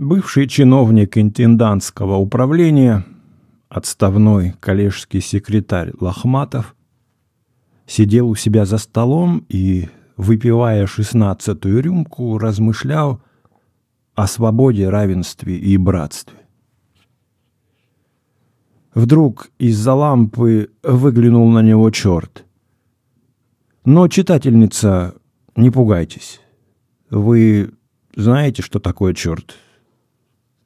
Бывший чиновник интендантского управления, отставной коллежский секретарь Лохматов, сидел у себя за столом и, выпивая шестнадцатую рюмку, размышлял о свободе, равенстве и братстве. Вдруг из-за лампы выглянул на него черт. Но, читательница, не пугайтесь. Вы знаете, что такое черт?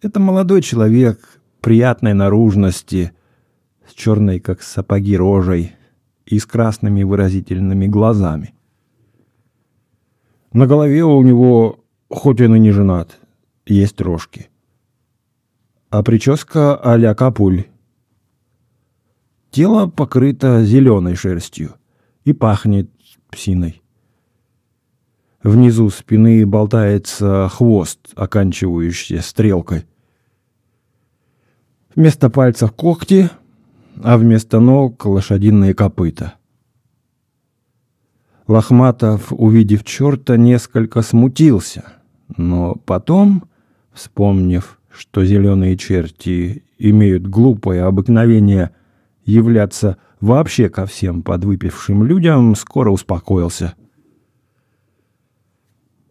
Это молодой человек, приятной наружности, с черной, как сапоги, рожей и с красными выразительными глазами. На голове у него, хоть он и не женат, есть рожки. А прическа а-ля капуль. Тело покрыто зеленой шерстью и пахнет псиной. Внизу спины болтается хвост, оканчивающийся стрелкой. Вместо пальцев когти, а вместо ног лошадиные копыта. Лохматов, увидев черта, несколько смутился, но потом, вспомнив, что зеленые черти имеют глупое обыкновение являться вообще ко всем подвыпившим людям, скоро успокоился.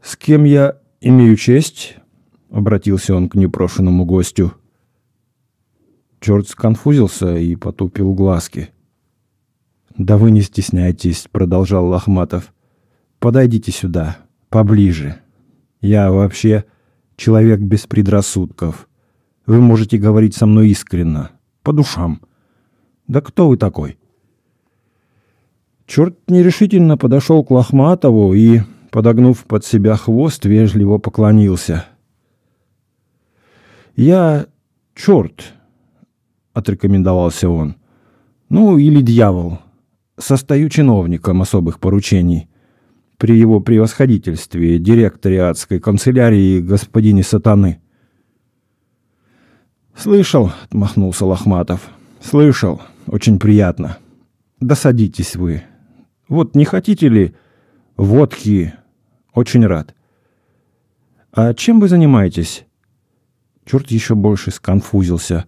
«С кем я имею честь?» — обратился он к непрошенному гостю. Джордж сконфузился и потупил глазки. «Да вы не стесняйтесь», — продолжал Лохматов. «Подойдите сюда, поближе. Я вообще человек без предрассудков. Вы можете говорить со мной искренно, по душам. Да кто вы такой?» Черт нерешительно подошел к Лохматову и, подогнув под себя хвост, вежливо поклонился. «Я черт», — отрекомендовался он. «Ну, или дьявол. Состою чиновником особых поручений. При его превосходительстве, директоре адской канцелярии, господине сатаны». «Слышал», — отмахнулся Лохматов. «Слышал. Очень приятно. Досадитесь вы. Вот не хотите ли водки? Очень рад». «А чем вы занимаетесь?» Черт еще больше сконфузился.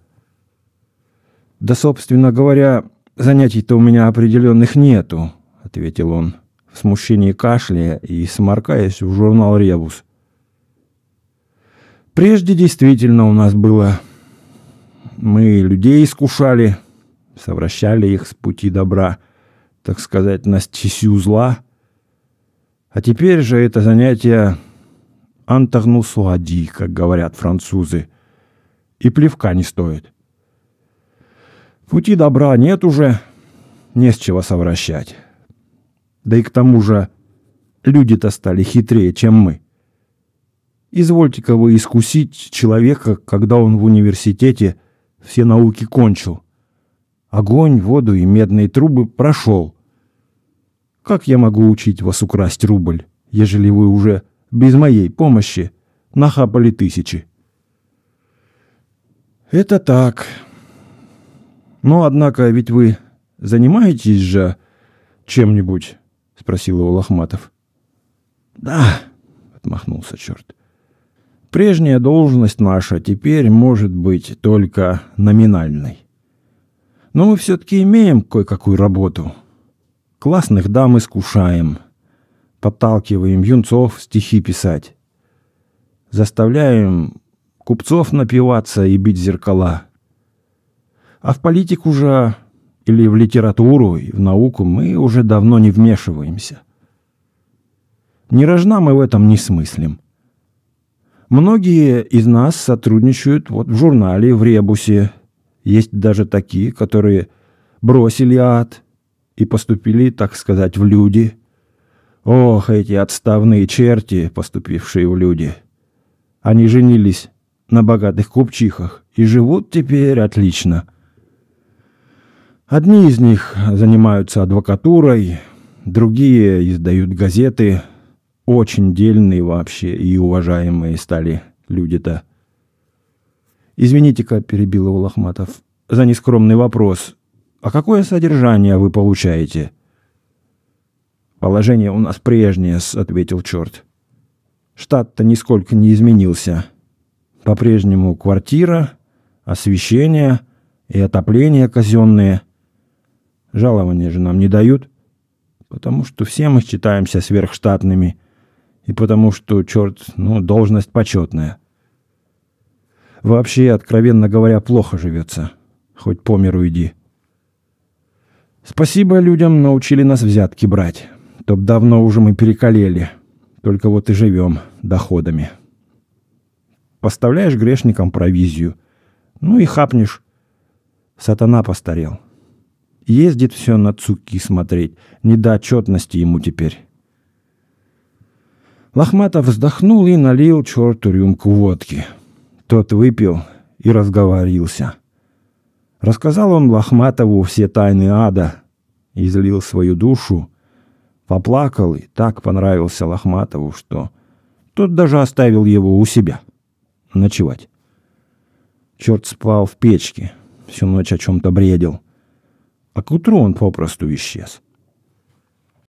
«Да, собственно говоря, занятий-то у меня определенных нету», — ответил он, в смущении кашляя и сморкаясь в журнал «Ребус». «Прежде действительно у нас было. Мы людей искушали, совращали их с пути добра, так сказать, на стесю зла. А теперь же это занятие антагнусуади, как говорят французы, и плевка не стоит». Пути добра нет уже, не с чего совращать. Да и к тому же люди-то стали хитрее, чем мы. Извольте-ка вы искусить человека, когда он в университете все науки кончил. Огонь, воду и медные трубы прошел. Как я могу учить вас украсть рубль, ежели вы уже без моей помощи нахапали тысячи? Это так... «Но, «Ну, однако, ведь вы занимаетесь же чем-нибудь?» — спросил его Лохматов. «Да», — отмахнулся черт. «Прежняя должность наша теперь может быть только номинальной. Но мы все-таки имеем кое-какую работу. Классных дам искушаем, подталкиваем юнцов стихи писать, заставляем купцов напиваться и бить зеркала». А в политику же или в литературу и в науку мы уже давно не вмешиваемся. Не рожна мы в этом не смыслим. Многие из нас сотрудничают вот в журнале, в «Ребусе». Есть даже такие, которые бросили ад и поступили, так сказать, в люди. Ох, эти отставные черти, поступившие в люди. Они женились на богатых купчихах и живут теперь отлично – Одни из них занимаются адвокатурой, другие издают газеты. Очень дельные вообще и уважаемые стали люди-то. «Извините-ка», — перебил его Лохматов, — «за нескромный вопрос. А какое содержание вы получаете?» «Положение у нас прежнее», — ответил черт. «Штат-то нисколько не изменился. По-прежнему квартира, освещение и отопление казенные — Жалования же нам не дают, потому что все мы считаемся сверхштатными и потому что, черт, ну, должность почетная. Вообще, откровенно говоря, плохо живется. Хоть по миру иди. Спасибо людям, научили нас взятки брать. Топ давно уже мы перекалели. Только вот и живем доходами. Поставляешь грешникам провизию. Ну и хапнешь. Сатана постарел. Ездит все на цуки смотреть. Не до отчетности ему теперь. Лохматов вздохнул и налил черту рюмку водки. Тот выпил и разговорился. Рассказал он Лохматову все тайны ада, излил свою душу, поплакал и так понравился Лохматову, что тот даже оставил его у себя ночевать. Черт спал в печке, всю ночь о чем-то бредил а к утру он попросту исчез.